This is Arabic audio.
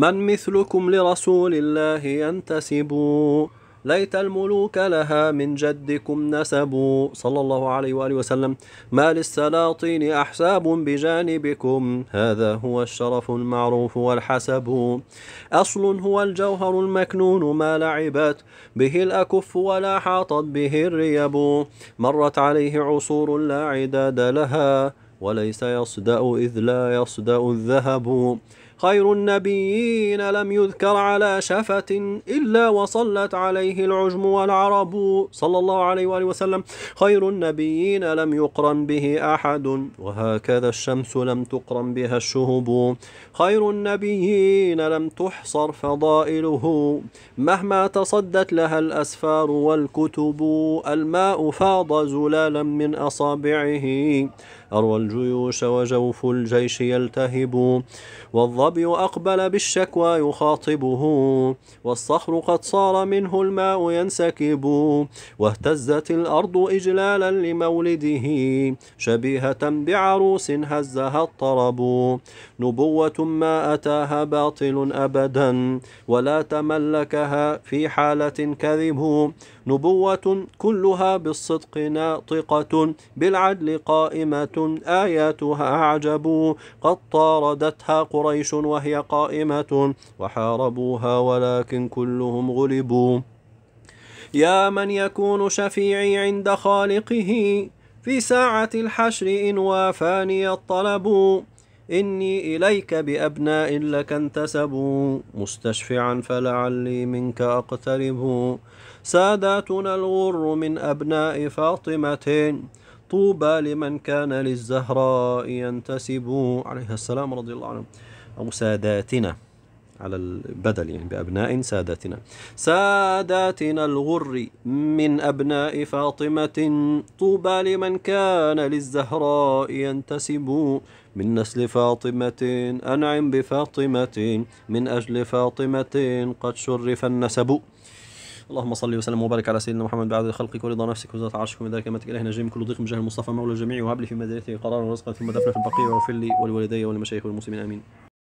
من مثلكم لرسول الله ينتسب ليت الملوك لها من جدكم نسبوا صلى الله عليه وآله وسلم ما للسلاطين أحساب بجانبكم هذا هو الشرف المعروف والحسب أصل هو الجوهر المكنون ما لعبت به الأكف ولا حاطت به الريب مرت عليه عصور لا عداد لها وليس يصدأ إذ لا يصدأ الذهب خير النبيين لم يذكر على شفة إلا وصلت عليه العجم والعرب صلى الله عليه وآله وسلم خير النبيين لم يقرن به أحد وهكذا الشمس لم تقرن بها الشهب خير النبيين لم تحصر فضائله مهما تصدت لها الأسفار والكتب الماء فاض زلالا من أصابعه أروى الجيوش وجوف الجيش يلتهب والظلم الصبي أقبل بالشكوى يخاطبه والصخر قد صار منه الماء ينسكب واهتزت الأرض إجلالا لمولده شبيهة بعروس هزها الطرب نبوة ما أتاها باطل أبدا ولا تملكها في حالة كذب نبوة كلها بالصدق ناطقة بالعدل قائمة آياتها أعجب قد طاردتها قريش وهي قائمة وحاربوها ولكن كلهم غلبوا يا من يكون شفيعي عند خالقه في ساعة الحشر إن وافاني الطلب إني إليك بأبناء لك انتسبوا مستشفعا فلعلي منك أقترب ساداتنا الغر من أبناء فاطمة طوبى لمن كان للزهراء ينتسب عليها السلام رضي الله عنه أو ساداتنا على البدل يعني بأبناء ساداتنا ساداتنا الغر من أبناء فاطمة طوبى لمن كان للزهراء ينتسب من نسل فاطمة أنعم بفاطمة من أجل فاطمة قد شرف النسب اللهم صل وسلم وبارك على سيدنا محمد بعد خلقك ورضا نفسك وزاد عرشك من ذلك ما تكره نجم كل ضيق من جاه المصطفى مولى الجميع وهب لي في مدينته قرارا ورزقا ثم دفن في البقيع واغفر لي ولوالدي ولمشايخ والمسلمين امين